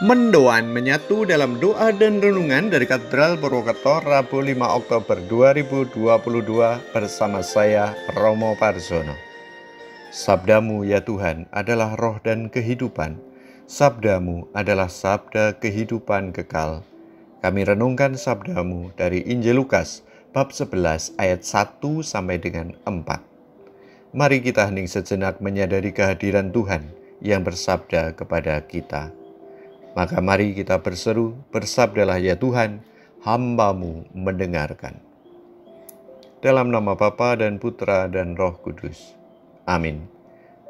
Mendoan menyatu dalam doa dan renungan dari Katedral Purwokerto Rabu 5 Oktober 2022 bersama saya Romo Parzono. Sabdamu ya Tuhan adalah roh dan kehidupan. Sabdamu adalah sabda kehidupan kekal. Kami renungkan sabdamu dari Injil Lukas bab 11 ayat 1 sampai dengan 4. Mari kita hening sejenak menyadari kehadiran Tuhan yang bersabda kepada kita. Maka mari kita berseru, bersabdalah ya Tuhan, hambamu mendengarkan. Dalam nama Bapa dan Putra dan Roh Kudus. Amin.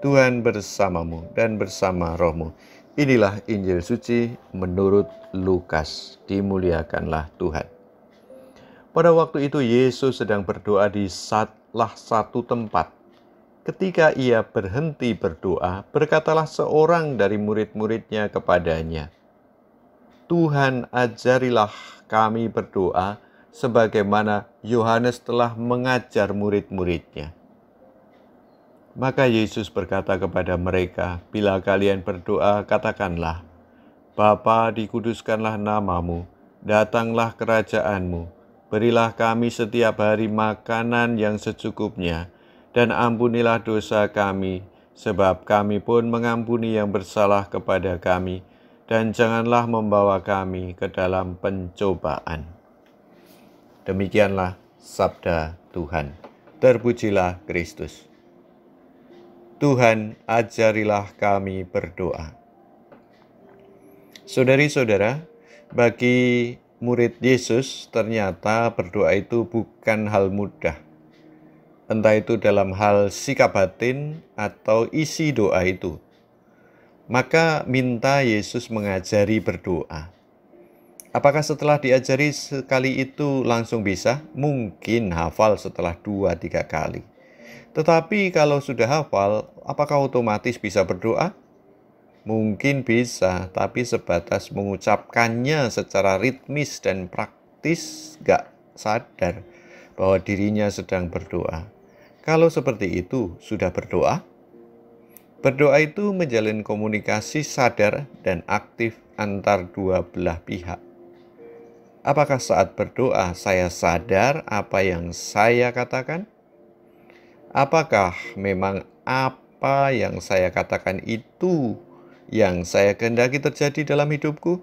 Tuhan bersamamu dan bersama rohmu. Inilah Injil suci menurut Lukas. Dimuliakanlah Tuhan. Pada waktu itu Yesus sedang berdoa di satlah satu tempat Ketika ia berhenti berdoa, berkatalah seorang dari murid-muridnya kepadanya, "Tuhan, ajarilah kami berdoa sebagaimana Yohanes telah mengajar murid-muridnya." Maka Yesus berkata kepada mereka, "Bila kalian berdoa, katakanlah: Bapa, dikuduskanlah namamu, datanglah kerajaanmu, berilah kami setiap hari makanan yang secukupnya." dan ampunilah dosa kami, sebab kami pun mengampuni yang bersalah kepada kami, dan janganlah membawa kami ke dalam pencobaan. Demikianlah sabda Tuhan. Terpujilah Kristus. Tuhan, ajarilah kami berdoa. Saudari-saudara, bagi murid Yesus ternyata berdoa itu bukan hal mudah entah itu dalam hal sikap batin atau isi doa itu. Maka minta Yesus mengajari berdoa. Apakah setelah diajari sekali itu langsung bisa? Mungkin hafal setelah dua tiga kali. Tetapi kalau sudah hafal, apakah otomatis bisa berdoa? Mungkin bisa, tapi sebatas mengucapkannya secara ritmis dan praktis gak sadar bahwa dirinya sedang berdoa. Kalau seperti itu, sudah berdoa? Berdoa itu menjalin komunikasi sadar dan aktif antar dua belah pihak. Apakah saat berdoa saya sadar apa yang saya katakan? Apakah memang apa yang saya katakan itu yang saya kehendaki terjadi dalam hidupku?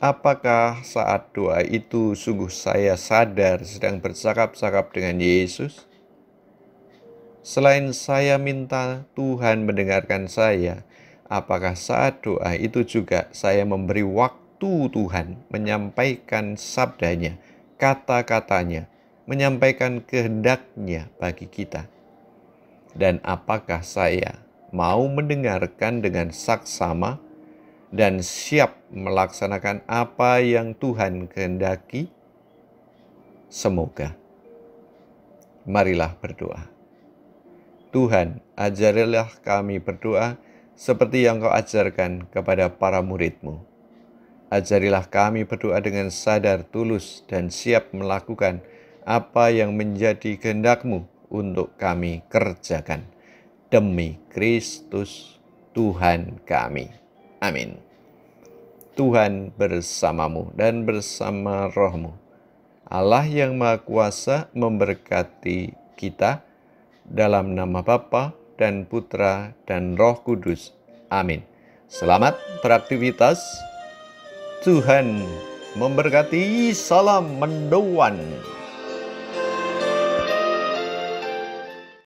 Apakah saat doa itu sungguh saya sadar sedang bercakap-cakap dengan Yesus? Selain saya minta Tuhan mendengarkan saya, apakah saat doa itu juga saya memberi waktu Tuhan menyampaikan sabdanya, kata-katanya, menyampaikan kehendaknya bagi kita? Dan apakah saya mau mendengarkan dengan saksama dan siap melaksanakan apa yang Tuhan kehendaki? Semoga. Marilah berdoa. Tuhan, ajarilah kami berdoa seperti yang kau ajarkan kepada para muridmu. Ajarilah kami berdoa dengan sadar, tulus, dan siap melakukan apa yang menjadi kehendakmu untuk kami kerjakan. Demi Kristus Tuhan kami. Amin. Tuhan bersamamu dan bersama rohmu. Allah yang Maha Kuasa memberkati kita dalam nama Bapa dan Putra dan Roh Kudus. Amin. Selamat beraktivitas. Tuhan memberkati. Salam mendoan.